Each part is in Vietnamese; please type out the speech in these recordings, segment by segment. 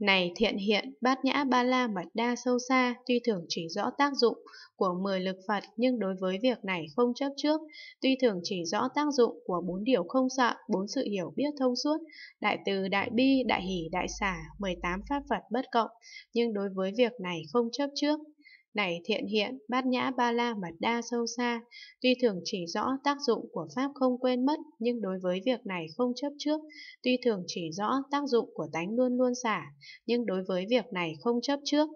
Này thiện hiện, bát nhã ba la mật đa sâu xa, tuy thường chỉ rõ tác dụng của 10 lực Phật nhưng đối với việc này không chấp trước, tuy thường chỉ rõ tác dụng của bốn điều không sợ, bốn sự hiểu biết thông suốt, đại từ, đại bi, đại hỷ, đại xả, 18 pháp Phật bất cộng, nhưng đối với việc này không chấp trước này thiện hiện, bát nhã ba la mật đa sâu xa, tuy thường chỉ rõ tác dụng của Pháp không quên mất, nhưng đối với việc này không chấp trước, tuy thường chỉ rõ tác dụng của tánh luôn luôn xả, nhưng đối với việc này không chấp trước.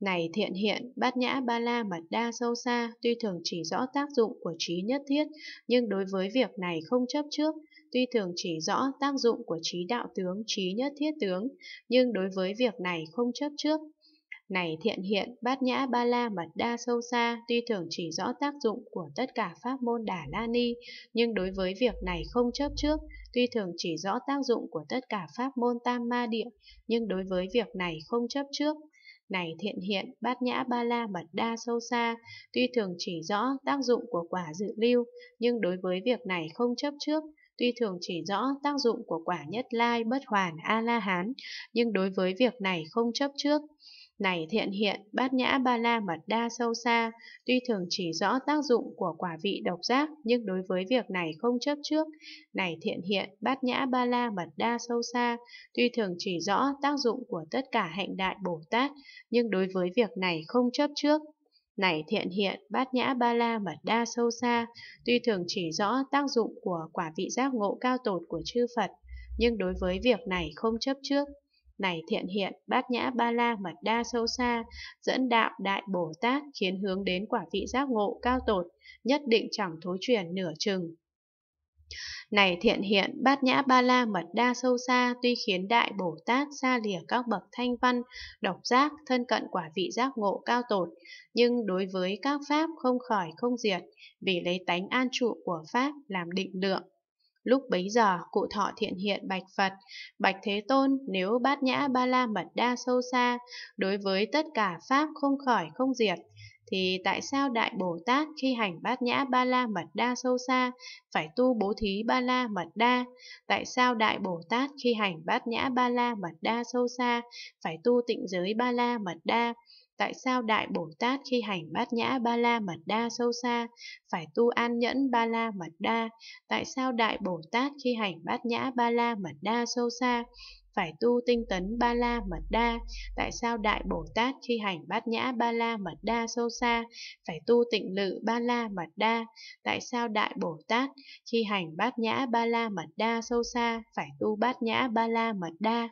Này thiện hiện, bát nhã ba la mật đa sâu xa, tuy thường chỉ rõ tác dụng của trí nhất thiết, nhưng đối với việc này không chấp trước tuy thường chỉ rõ tác dụng của trí đạo tướng, trí nhất thiết tướng, nhưng đối với việc này không chấp trước. Này thiện hiện, bát nhã ba la mật đa sâu xa tuy thường chỉ rõ tác dụng của tất cả pháp môn đà la ni, nhưng đối với việc này không chấp trước, tuy thường chỉ rõ tác dụng của tất cả pháp môn tam ma địa, nhưng đối với việc này không chấp trước. Này thiện hiện, bát nhã ba la mật đa sâu xa, tuy thường chỉ rõ tác dụng của quả dự lưu, nhưng đối với việc này không chấp trước, tuy thường chỉ rõ tác dụng của quả nhất lai bất hoàn a la hán, nhưng đối với việc này không chấp trước. Này thiện hiện, bát nhã ba la mật đa sâu xa, tuy thường chỉ rõ tác dụng của quả vị độc giác, nhưng đối với việc này không chấp trước. Này thiện hiện, bát nhã ba la mật đa sâu xa, tuy thường chỉ rõ tác dụng của tất cả hạnh đại Bồ Tát, nhưng đối với việc này không chấp trước. Này thiện hiện, bát nhã ba la mật đa sâu xa, tuy thường chỉ rõ tác dụng của quả vị giác ngộ cao tột của chư Phật, nhưng đối với việc này không chấp trước này thiện hiện, bát nhã ba la mật đa sâu xa, dẫn đạo đại Bồ Tát khiến hướng đến quả vị giác ngộ cao tột, nhất định chẳng thối chuyển nửa chừng. Này thiện hiện, bát nhã ba la mật đa sâu xa tuy khiến đại Bồ Tát xa lìa các bậc thanh văn, độc giác, thân cận quả vị giác ngộ cao tột, nhưng đối với các pháp không khỏi không diệt, vì lấy tánh an trụ của pháp làm định lượng, Lúc bấy giờ, cụ thọ thiện hiện bạch Phật, bạch Thế Tôn nếu bát nhã ba la mật đa sâu xa, đối với tất cả Pháp không khởi không diệt, thì tại sao Đại Bồ Tát khi hành bát nhã ba la mật đa sâu xa phải tu bố thí ba la mật đa? Tại sao Đại Bồ Tát khi hành bát nhã ba la mật đa sâu xa phải tu tịnh giới ba la mật đa? Tại sao Đại Bồ Tát khi hành bát nhã ba la mật đa sâu xa, phải tu an nhẫn ba la mật đa? Tại sao Đại Bồ Tát khi hành bát nhã ba la mật đa sâu xa, phải tu tinh tấn ba la mật đa tại sao đại bồ tát khi hành bát nhã ba la mật đa sâu xa phải tu tịnh lự ba la mật đa tại sao đại bồ tát khi hành bát nhã ba la mật đa sâu xa phải tu bát nhã ba la mật đa